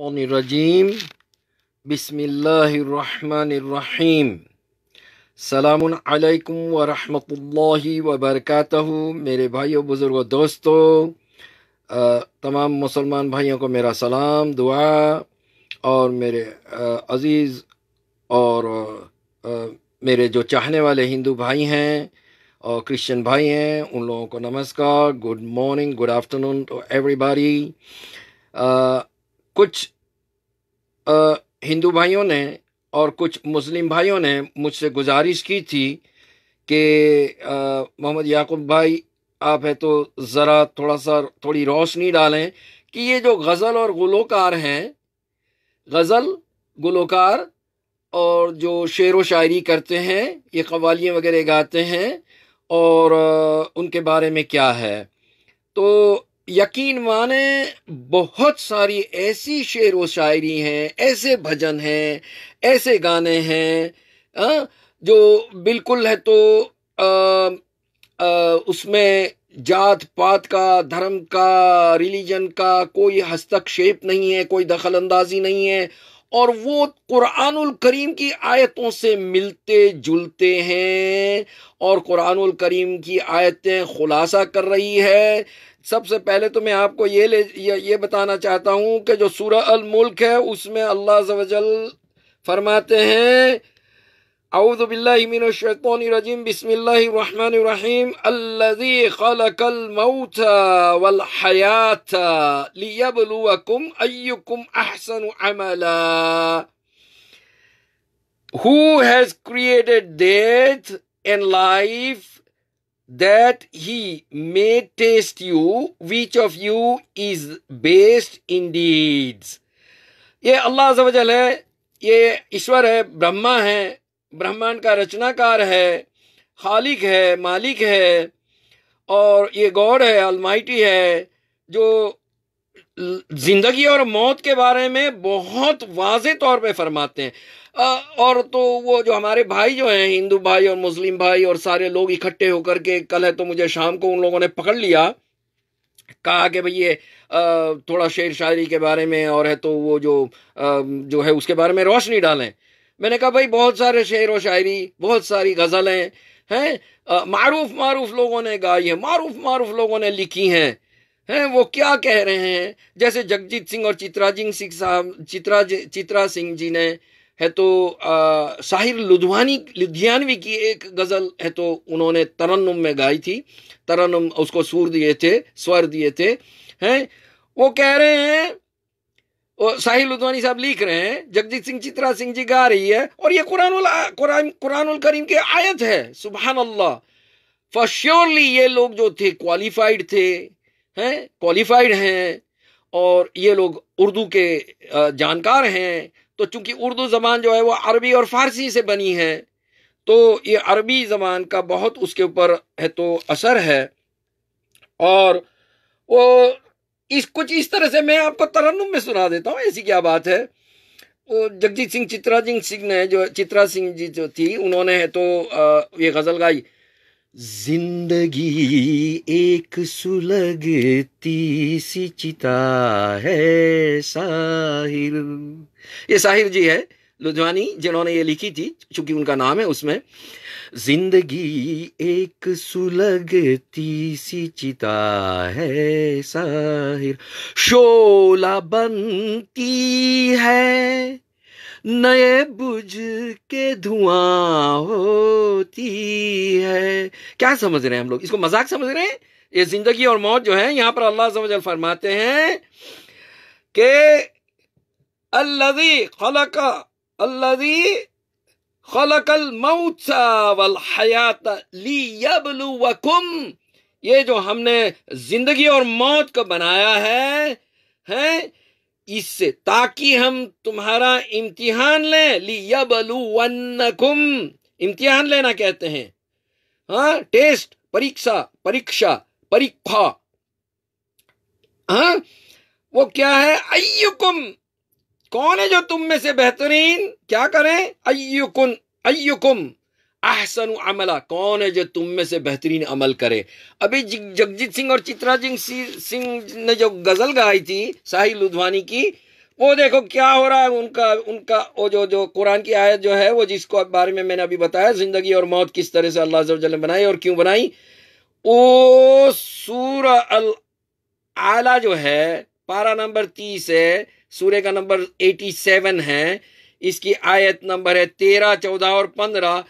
रजीम बिसमीम सलामकुम वरहमतुल्लाहि वबरकatuह मेरे भाइयों बुज़ुर्गों दोस्तों तमाम मुसलमान भाइयों को मेरा सलाम दुआ और मेरे अज़ीज़ और मेरे जो चाहने वाले हिंदू भाई हैं और क्रिश्चियन भाई हैं उन लोगों को नमस्कार good morning good afternoon to everybody कुछ हिंदू भाइयों ने और कुछ मुस्लिम भाइयों ने मुझसे गुजारिश की थी कि मोहम्मद याकूब भाई आप है तो ज़रा थोड़ा सा थोड़ी रोशनी डालें कि ये जो गज़ल और गुलोकार हैं गज़ल गुलोकार और जो शेर व शायरी करते हैं ये कवालियाँ वगैरह गाते हैं और उनके बारे में क्या है तो यकीन माने बहुत सारी ऐसी शेर व शायरी हैं ऐसे भजन हैं ऐसे गाने हैं जो बिल्कुल है तो आ, आ, उसमें जात पात का धर्म का रिलीजन का कोई हस्तक्षेप नहीं है कोई दखल अंदाजी नहीं है और वो कुरानुल करीम की आयतों से मिलते जुलते हैं और कुरानुल करीम की आयतें खुलासा कर रही है सबसे पहले तो मैं आपको ये ले ये बताना चाहता हूँ कि जो सूरह अल मुल्क है उसमें अल्लाह फरमाते हैं أعوذ بالله من الشيطان الرجيم بسم الله الرحمن الرحيم الذي خلق الموت والحياة ليبلوكم أيكم أحسن عملا Who has created death and life that he may test you which of you is best in deeds ये अल्लाह है ये ईश्वर है ब्रह्मा है ब्रह्मांड का रचनाकार है खालिक है मालिक है और ये गॉड है अलमाइटी है जो ज़िंदगी और मौत के बारे में बहुत वाज तौर पे फरमाते हैं और तो वो जो हमारे भाई जो हैं हिंदू भाई और मुस्लिम भाई और सारे लोग इकट्ठे होकर के कल है तो मुझे शाम को उन लोगों ने पकड़ लिया कहा कि भाई ये थोड़ा शेर शायरी के बारे में और है तो वो जो जो है उसके बारे में रोशनी डालें मैंने कहा भाई बहुत सारे शेर व शायरी बहुत सारी गज़लें हैं मारूफ मारूफ लोगों ने गाई है मारूफ मारूफ लोगों ने लिखी हैं हैं वो क्या कह रहे हैं जैसे जगजीत सिंह और चित्राजिंग सिंह साहब चित्रा चित्रा सिंह जी ने है तो आ, साहिर लुधवानी लुधियानवी की एक गज़ल है तो उन्होंने तरन्नुम में गाई थी तरन्नुम उसको सुर दिए थे स्वर दिए थे हैं वो कह रहे हैं और साहिल उद्वानी साहब लिख रहे हैं जगजीत सिंह चित्रा सिंह जी गा रही है और ये कुरान कुरानुल करीम के आयत है सुबह अल्लाह फॉर श्योरली ये लोग जो थे क्वालिफाइड थे हैं क्वालिफाइड हैं और ये लोग उर्दू के जानकार हैं तो चूंकि उर्दू ज़बान जो है वो अरबी और फारसी से बनी है तो ये अरबी ज़बान का बहुत उसके ऊपर है तो असर है और वो इस कुछ इस तरह से मैं आपको तरन्नुम में सुना देता हूँ ऐसी क्या बात है वो जगजीत सिंह चित्रा सिंह सिंह ने जो चित्रा सिंह जी जो थी उन्होंने है तो ये गज़ल गाई जिंदगी एक सुलगती सी चिता है साहिर ये साहिर जी है लुधवानी जिन्होंने ये लिखी थी चूंकि उनका नाम है उसमें जिंदगी एक सुलगती सी चिता है साहिर शोला बनती है नए बुझ के धुआं होती है क्या समझ रहे हैं हम लोग इसको मजाक समझ रहे हैं ये जिंदगी और मौत जो है यहां पर अल्लाह समझ फरमाते हैं कि अल्लाजी खलका अल्लाजी खलकल मऊचा वल हयात ली यबलू वकुम ये जो हमने जिंदगी और मौत को बनाया है हैं इससे ताकि हम तुम्हारा इम्तिहान लें ली यबलू वन्नकुम इम्तिहान लेना कहते हैं हाँ टेस्ट परीक्षा परीक्षा परीक्षा हाँ वो क्या है अयुकुम कौन है जो तुम में से बेहतरीन क्या करें अयुकुन अयुकुम अहसन अमला कौन है जो तुम में से बेहतरीन अमल करे अभी जगजीत सिंह और चित्रा सिंह सिंह ने जो गजल गाई थी शाही लुधवानी की वो देखो क्या हो रहा है उनका उनका वो जो जो कुरान की आयत जो है वो जिसको बारे में मैंने अभी बताया जिंदगी और मौत किस तरह से अल्लाह ने बनाई और क्यों बनाई ओ सूर अल आला जो है पारा नंबर तीस है सूर्य का नंबर 87 है इसकी आयत नंबर है तेरह चौदह और पंद्रह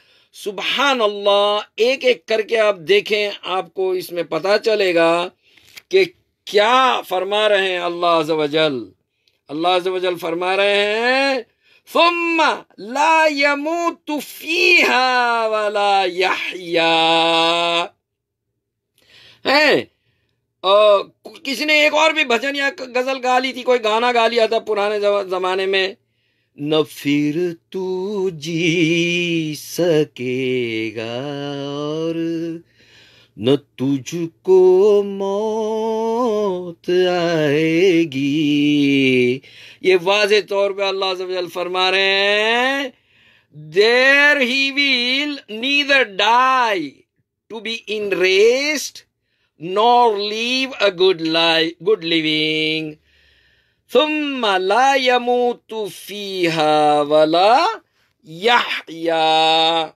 सुबहान अल्लाह एक एक करके आप देखें आपको इसमें पता चलेगा कि क्या फरमा रहे हैं अल्लाह अजल अल्लाह अजल फरमा रहे हैं फुम्मा ला यमूतु तुफी वाला यहया किसी ने एक और भी भजन या गजल गा ली थी कोई गाना गा लिया था पुराने जमाने में न फिर तू जी सकेगा और न तुझको मौत आएगी ये वाज तौर पे अल्लाह से फरमा रहे हैं there he will neither die to be in rest nor live a good life, good living. ثم لا يموت فيها ولا يحيا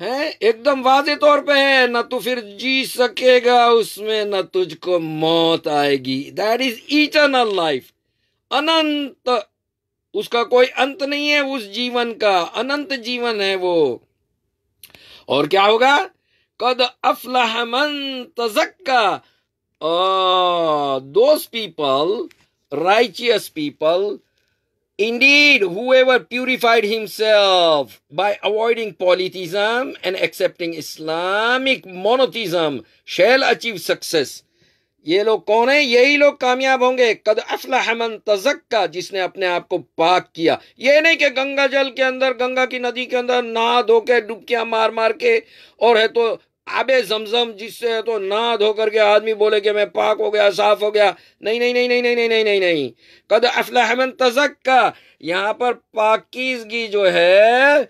है एकदम वाजे तौर पे है ना तो फिर जी सकेगा उसमें न तुझको मौत आएगी दैट इज इटर्नल लाइफ अनंत उसका कोई अंत नहीं है उस जीवन का अनंत जीवन है वो और क्या होगा Qad aflaha man tazakka. Those people, righteous people, Indeed, whoever purified himself by avoiding polytheism and accepting Islamic monotheism shall achieve success. ये लोग कौन है यही लोग कामयाब होंगे कद अफलाहमन तजक्का जिसने अपने आप को पाक किया ये नहीं कि गंगा जल के अंदर गंगा की नदी के अंदर नहा धो के डुबकियां मार मार के और है तो अबे जमजम जिससे तो ना धोकर के आदमी बोले कि मैं पाक हो गया साफ हो गया नहीं नहीं नहीं नहीं नहीं नहीं नहीं नहीं नहीं कद अफलाहमन तजक का यहाँ पर पाकिजगी जो है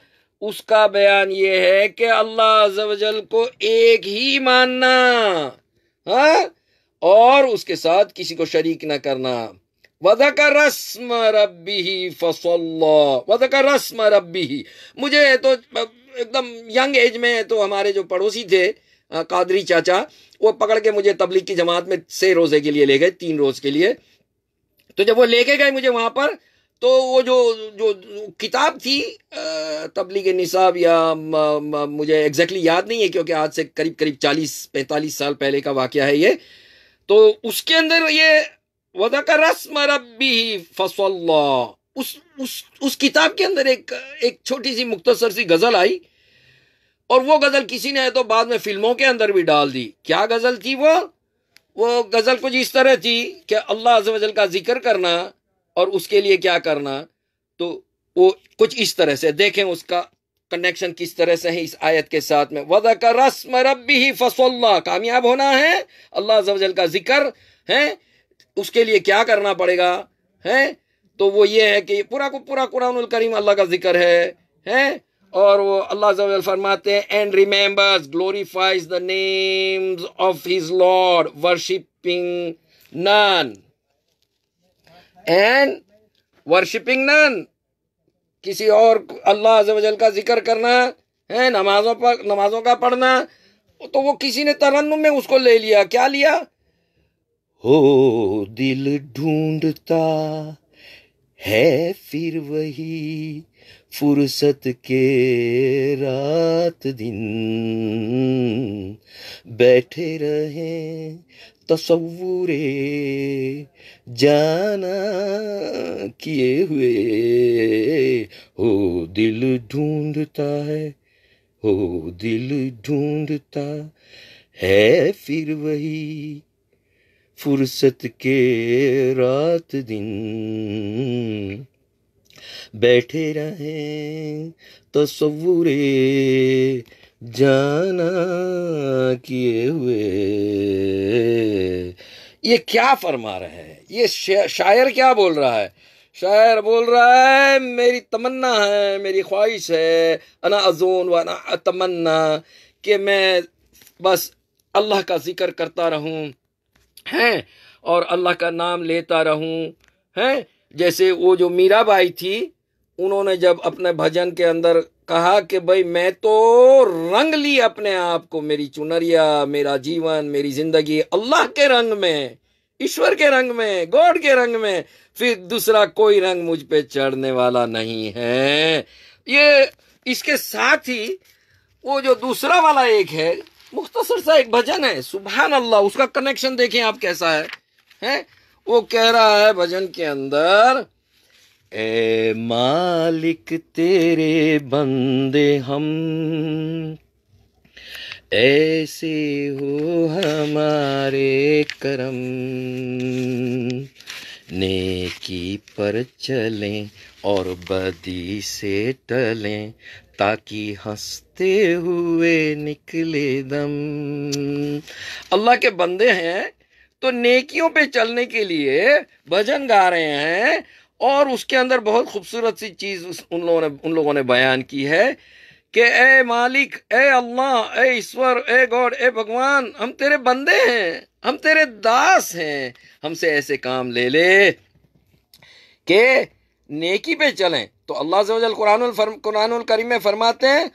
उसका बयान ये है कि अल्लाह जवजल को एक ही मानना हा? और उसके साथ किसी को शरीक ना करना वजह का रस्म रबी ही फसल वजह का रस्म रबी ही मुझे तो एकदम यंग एज में तो हमारे जो पड़ोसी थे कादरी चाचा वो पकड़ के मुझे तबलीग की जमात में से रोज़े के लिए ले गए तीन रोज़ के लिए तो जब वो लेके गए मुझे वहाँ पर तो वो जो जो किताब थी तबलीग निसाब या मुझे एग्जैक्टली याद नहीं है क्योंकि आज से करीब करीब चालीस पैंतालीस साल पहले का वाक़ है ये तो उसके अंदर ये वदा का रस्म रबी फसल्ला उस उस उस किताब के अंदर एक एक छोटी सी मुख्तसर सी गज़ल आई और वो गज़ल किसी ने तो बाद में फिल्मों के अंदर भी डाल दी क्या गज़ल थी वो वो गज़ल कुछ इस तरह थी कि अल्लाह वजल का जिक्र करना और उसके लिए क्या करना तो वो कुछ इस तरह से देखें उसका कनेक्शन किस तरह से है इस आयत के साथ में वजह का रस्म रबी ही फसल्ला कामयाब होना है अल्लाह का जिक्र है उसके लिए क्या करना पड़ेगा है तो वो ये है कि पूरा को पूरा कुरान करीम अल्लाह का जिक्र है हैं और वो अल्लाह फरमाते हैं and remembers glorifies the names of his lord worshipping none and worshipping none किसी और अल्लाह का जिक्र करना है नमाजों पर नमाजों का पढ़ना तो वो किसी ने तरन्नुम में उसको ले लिया क्या लिया हो दिल ढूंढता है फिर वही फुर्सत के रात दिन बैठे रहे तस्वूरे जाना किए हुए हो दिल ढूंढता है हो दिल ढूंढता है फिर वही फुर्सत के रात दिन बैठे रहें तस्वुर जाना किए हुए ये क्या फरमा रहे हैं ये शायर क्या बोल रहा है शायर बोल रहा है मेरी तमन्ना है मेरी ख्वाहिश है अना अजोन अना तमन्ना कि मैं बस अल्लाह का जिक्र करता रहूं हैं और अल्लाह का नाम लेता रहूं हैं जैसे वो जो मीराबाई थी उन्होंने जब अपने भजन के अंदर कहा कि भाई मैं तो रंग ली अपने आप को मेरी चुनरिया मेरा जीवन मेरी जिंदगी अल्लाह के रंग में ईश्वर के रंग में गॉड के रंग में फिर दूसरा कोई रंग मुझ पे चढ़ने वाला नहीं है ये इसके साथ ही वो जो दूसरा वाला एक है मुख्तसर सा एक भजन है सुबहान अल्लाह उसका कनेक्शन देखें आप कैसा है हैं वो कह रहा है भजन के अंदर ए मालिक तेरे बंदे हम ऐसे हो हमारे करम नेकी पर चलें और बदी से टलें ताकि हंसते हुए निकले दम अल्लाह के बंदे हैं तो नेकियों पे चलने के लिए भजन गा रहे हैं और उसके अंदर बहुत खूबसूरत सी चीज़ उन लोगों ने उन लोगों ने बयान की है कि ए मालिक ए अल्लाह ए ईश्वर ए गॉड ए भगवान हम तेरे बंदे हैं हम तेरे दास हैं हमसे ऐसे काम ले ले के नेकी पे चलें तो अल्लाह से कुरान कुरान करीम में फरमाते हैं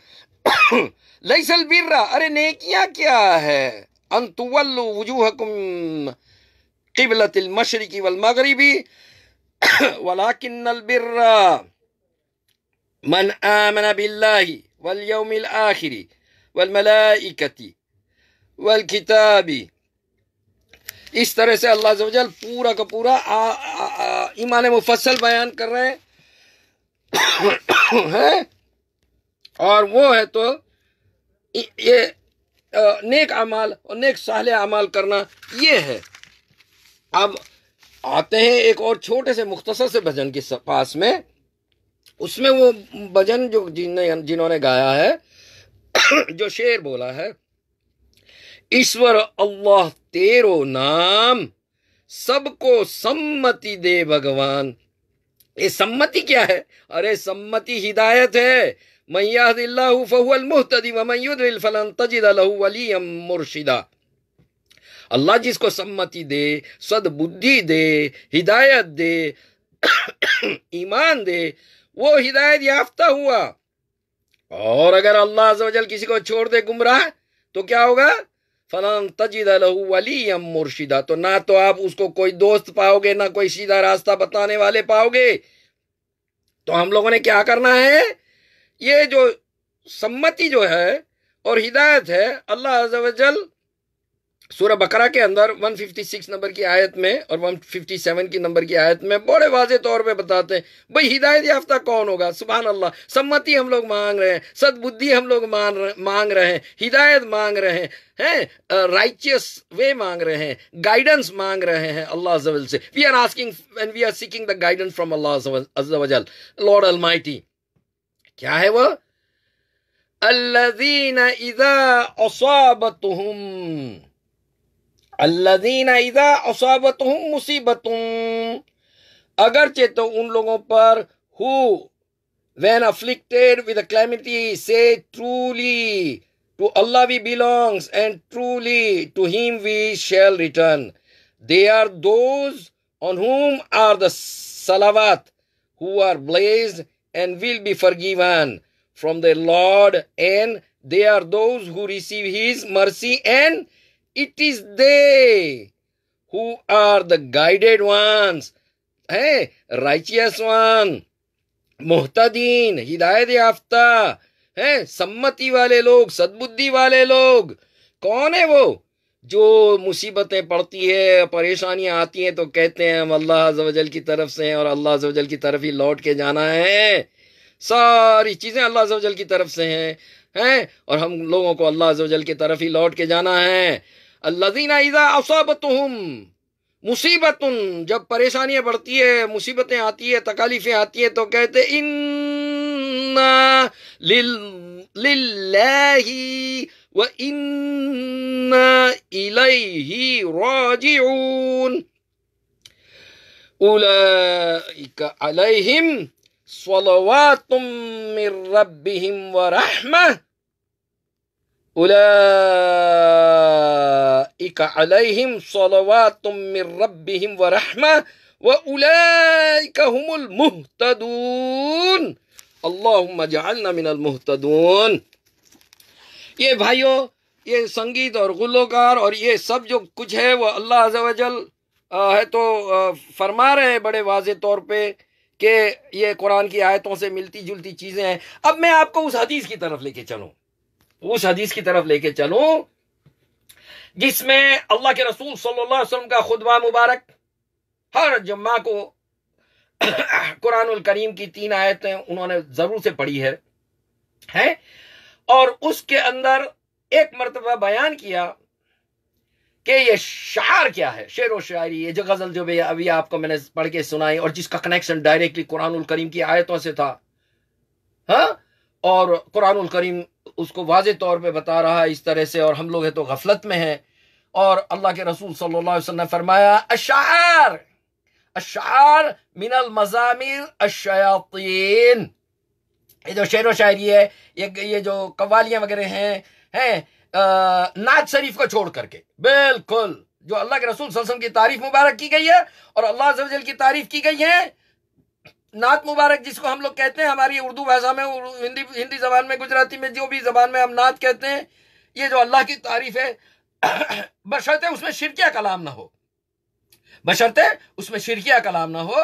लई बिर्रा अरे नेकियां क्या है अनतुवल वजूहकुम किबलतिल मशरकी वल मगरिबी वलाकिन्नल मन आमन बिल्लाही वल यौमिल आखिरी वल मलाइकति वल किताबी इस तरह से अल्लाह जल पूरा का पूरा ईमान मुफसल बयान कर रहे हैं है? और वो है तो ये नेक अमाल और नेक साल अमाल करना ये है अब आते हैं एक और छोटे से मुख्तसर से भजन के पास में उसमें वो भजन जो जिन्होंने गाया है जो शेर बोला है ईश्वर अल्लाह तेरो नाम सबको सम्मति दे भगवान ये सम्मति क्या है अरे सम्मति हिदायत है मुर्शिदा अल्लाह जिसको सम्मति दे सदबुद्धि दे हिदायत दे ईमान दे वो हिदायत याफ्ता हुआ और अगर अल्लाह किसी को छोड़ दे गुमराह तो क्या होगा फलान तजीद लहू वली मुर्शिदा तो ना तो आप उसको कोई दोस्त पाओगे ना कोई सीधा रास्ता बताने वाले पाओगे तो हम लोगों ने क्या करना है ये जो सम्मति जो है और हिदायत है अल्लाह अजल सूर्य बकरा के अंदर 156 नंबर की आयत में और 157 की नंबर की आयत में बड़े वाजे तौर पे बताते हैं भाई हिदायत याफ्ता कौन होगा सुबह अल्लाह सम्मति हम लोग मांग रहे हैं सदबुद्धि हम लोग मान मांग रहे हैं हिदायत मांग रहे हैं हैं राइचियस वे मांग रहे हैं गाइडेंस मांग रहे हैं अल्लाह जवल से we are asking and we are seeking the guidance from Allah lord अल क्या है वह अल्लाजीन इजा असाबतुहुम मुसीबत अगर चे उन लोगों पर who when afflicted with calamity से truly to Allah we belongs and truly to him we shall return they are those on whom are the सलावत who are blessed and will be forgiven from the lord and they are those who receive his mercy and it is they who are the guided ones है righteous one मोहतादीन हिदायत याफ्ता है सम्मति वाले लोग सद्बुद्धि वाले लोग कौन है वो जो मुसीबतें पड़ती है परेशानियां आती हैं तो कहते हैं हम अल्लाह जवजल की तरफ से हैं और अल्लाह जवजल की तरफ ही लौट के जाना है सारी चीज़ें अल्लाह जवजल की तरफ से हैं हैं और हम लोगों को अल्लाह जवजल की तरफ ही लौट के जाना है الذين اذا اصابتهم مصيبه جب پریشانیاں بڑھتی ہے مصیبتیں آتی ہیں تکالیفیں آتی ہیں تو کہتے ان للہ و ان راجعون اولئك عليهم صلوات من ربهم ورحمه اولئك भाइयों ये संगीत और गुलोकार और ये सब जो कुछ है वह अल्लाह अजल है तो फरमा रहे हैं बड़े वाज तौर पे कि ये कुरान की आयतों से मिलती जुलती चीज़ें हैं अब मैं आपको उस हदीस की तरफ लेके चलूँ उस हदीस की तरफ लेके चलूँ जिसमें अल्लाह के रसूल सल्लल्लाहु अलैहि वसल्लम का खुदबा मुबारक हर जुम्मा को कुरान करीम की तीन आयतें उन्होंने जरूर से पढ़ी है हैं और उसके अंदर एक मरतबा बयान किया कि ये शार क्या है शेर व शायरी ये जो गज़ल जो भी अभी आपको मैंने पढ़ के सुनाई और जिसका कनेक्शन डायरेक्टली कुरान करीम की आयतों से था हाँ और कुरान करीम उसको वाज तौर पर बता रहा है इस तरह से और हम लोग है तो गफलत में है और अल्लाह के रसूल सल्लल्लाहु ने फरमाया अशार अशार मिनल मजामिर अशयातीन ये जो शेर व शायरी है ये ये जो कवालियां वगैरह हैं हैं नाज शरीफ को छोड़ करके बिल्कुल जो अल्लाह के रसूल वसल्लम की तारीफ मुबारक की गई है और अल्लाह की तारीफ की गई है नात मुबारक जिसको हम लोग कहते हैं हमारी उर्दू भाषा में हिंदी हिंदी जबान में गुजराती में जो भी जबान में हम नात कहते हैं ये जो अल्लाह की तारीफ है बशरते उसमें शिरकिया कलाम ना हो बशरते उसमें शिरकिया कलाम ना हो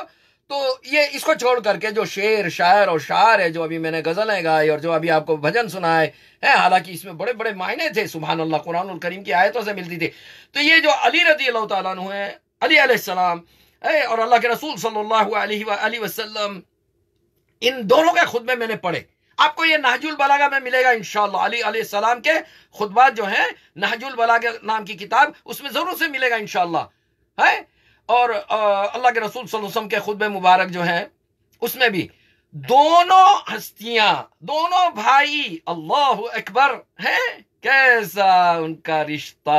तो ये इसको छोड़ करके जो शेर शायर और शार है जो अभी मैंने गज़लें गाई और जो अभी आपको भजन सुनाए हैं हालांकि इसमें बड़े बड़े मायने थे सुबहान अल्लाह कुरान करीम की आयतों से मिलती थी तो ये जो अली रदी अल्लाह तुम है अली सलाम और अल्लाह के रसूल सल्लल्लाहु अलैहि वसल्लम इन दोनों के खुतबे मैंने पढ़े आपको ये नहजुल बलागा में मिलेगा इनशाला अली सलाम के खुतबात जो है नहजुल बलागा नाम की किताब उसमें ज़रूर से मिलेगा इनशाला है और अल्लाह के रसूल वसम के खुतब मुबारक जो है उसमें भी दोनों हस्तियां दोनों भाई अल्लाह अकबर हैं कैसा उनका रिश्ता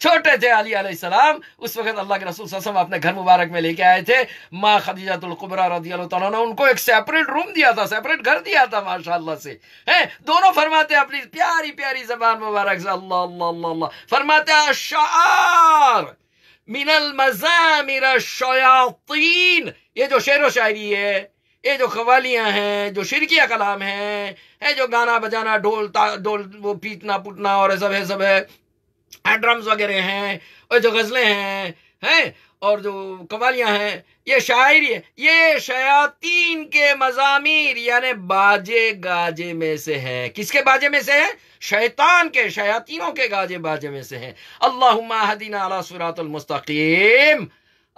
छोटे थे अली अलैहिस्सलाम उस वक्त अल्लाह के रसूल ससम अपने घर मुबारक में लेके आए थे माँ खदीजातुल्कुबरा रदी ने उनको एक सेपरेट रूम दिया था सेपरेट घर दिया था माशाल्लाह से हैं दोनों फरमाते हैं अपनी प्यारी प्यारी जबान मुबारक से अल्लाह अल्लाह अल्लाह अल्लाह फरमाते हैं शार मिनल मजामिर शयातीन ये जो शेर व शायरी है ये जो कवालियाँ हैं जो शिरकिया कलाम है है जो गाना बजाना ढोल ढोल वो पीटना पुटना और सब है सब है ड्रम्स वगैरह हैं और जो गज़लें हैं हैं और जो कवालियाँ हैं ये शायरी है ये शयातीन के मजामिर यानी बाजे गाजे में से है किसके बाजे में से है शैतान के शयातीनों के गाजे बाजे में से है अल्लाह हदीना अला सुरातल मुस्तकीम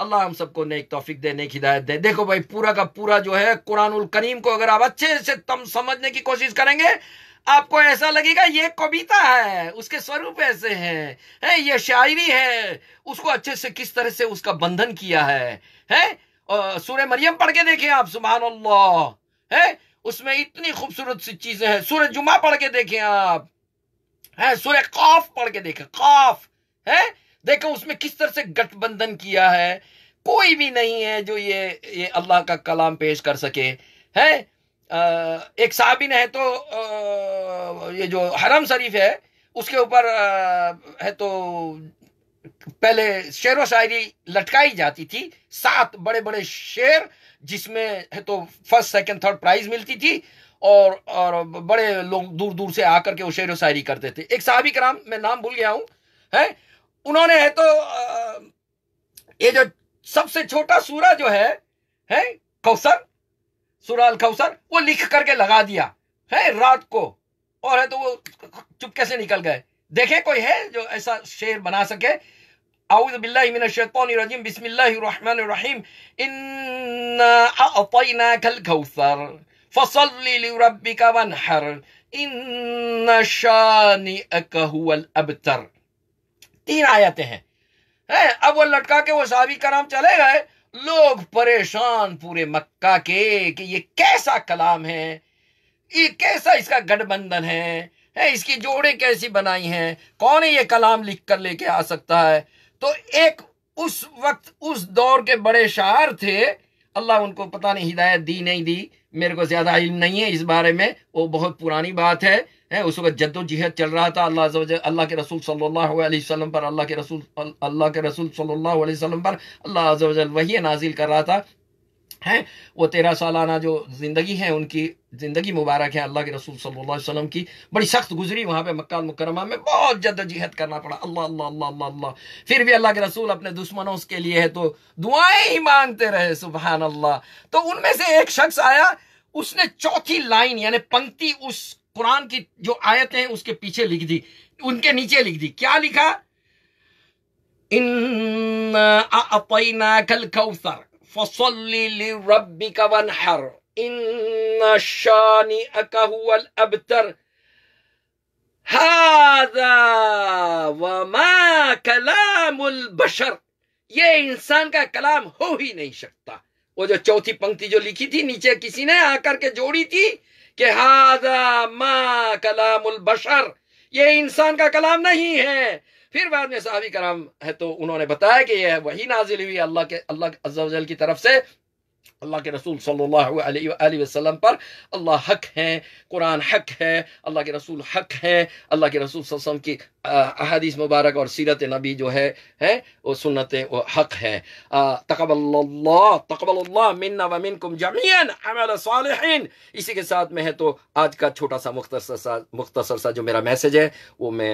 अल्लाह हम सबको नेक तोफिक दे नेक हिदायत दे देखो भाई पूरा का पूरा जो है कुरानुल करीम को अगर आप अच्छे से तम समझने की कोशिश करेंगे आपको ऐसा लगेगा ये कविता है उसके स्वरूप ऐसे हैं है ये शायरी है उसको अच्छे से किस तरह से उसका बंधन किया है है सूर्य मरियम पढ़ के देखें आप सुबहान अल्लाह है उसमें इतनी खूबसूरत सी चीजें हैं सूर्य जुमा पढ़ के देखें आप है सूर्य काफ पढ़ के देखें काफ है देखो उसमें किस तरह से गठबंधन किया है कोई भी नहीं है जो ये ये अल्लाह का कलाम पेश कर सके हैं एक साबिन है तो आ, ये जो हरम शरीफ है उसके ऊपर है तो पहले शेर व शायरी लटकाई जाती थी सात बड़े बड़े शेर जिसमें है तो फर्स्ट सेकंड थर्ड प्राइज मिलती थी और और बड़े लोग दूर दूर से आकर के वो शेर व शायरी करते थे एक साहबी कराम मैं नाम भूल गया हूँ है उन्होंने है तो ये जो सबसे छोटा सूरा जो है है कौसर सुराल कौसर वो लिख करके लगा दिया है रात को और है तो वो चुपके से निकल गए देखे कोई है जो ऐसा शेर बना सके أعوذ بالله من الشيطان الرجيم بسم الله الرحمن الرحيم إنا أعطيناك الكوثر فصل لربك وانحر إن شانئك هو الأبتر तीन आयतें हैं है? अब वो लटका के वो साहबी कराम चले गए लोग परेशान पूरे मक्का के कि ये कैसा कलाम है ये कैसा इसका गठबंधन है है इसकी जोड़े कैसी बनाई हैं कौन ये कलाम लिख कर लेके आ सकता है तो एक उस वक्त उस दौर के बड़े शायर थे अल्लाह उनको पता नहीं हिदायत दी नहीं दी मेरे को ज़्यादा इल्म नहीं है इस बारे में वो बहुत पुरानी बात है है उस वक्त जद्दोजहद चल रहा था अल्लाह अल्लाह के रसूल सल्लल्लाहु अलैहि वसल्लम पर अल्लाह के रसूल अल्लाह के रसूल सल्लल्लाहु अलैहि वसल्लम पर अल्लाह अजल वही नाजिल कर रहा था है वो तेरह सालाना जो ज़िंदगी है उनकी ज़िंदगी मुबारक है अल्लाह के रसूल सल्लल्लाहु अलैहि वसल्लम की बड़ी सख्त गुजरी वहां पे मक्का मुकरमा में बहुत जद्दोजहद करना पड़ा अल्लाह अल्लाह अल्लाह अल्लाह अल्लाह फिर भी अल्लाह के रसूल अपने दुश्मनों के लिए है तो दुआएं ही मांगते रहे सुबहान अल्लाह तो उनमें से एक शख्स आया उसने चौथी लाइन यानी पंक्ति उस कुरान की जो आयत है उसके पीछे लिख दी उनके नीचे लिख दी क्या लिखा इन कल कौसर शानी अकहुअल अबतर हादा बशर ये इंसान का कलाम हो ही नहीं सकता वो जो चौथी पंक्ति जो लिखी थी नीचे किसी ने आकर के जोड़ी थी कि हादा मा कलामुल बशर ये इंसान का कलाम नहीं है फिर बाद में साहबी कराम है तो उन्होंने बताया कि यह वही नाजिल हुई अल्लाह के अल्लाह अजल की तरफ से अल्लाह के रसूल सल्लल्लाहु अलैहि वसल्लम पर अल्लाह हक है कुरान हक है अल्लाह के रसूल हक है अल्लाह के रसूल वसल्लम की अहदीस मुबारक और सीरत नबी जो है है वो सुन्नत वो हक है तकबल्ला तकबल्ला मिन्ना व मिनकुम जमीन अमल इसी के साथ में है तो आज का छोटा सा मुख्तसर सा मुख्तसर सा जो मेरा मैसेज है वो मैं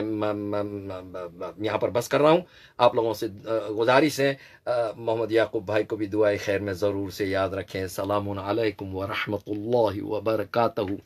यहाँ पर बस कर रहा हूँ आप लोगों से गुजारिश है मोहम्मद याकूब भाई को भी दुआ खैर में ज़रूर से याद रखें सलाम अलैकुम वरहमतुल्लाहि वबरकातहू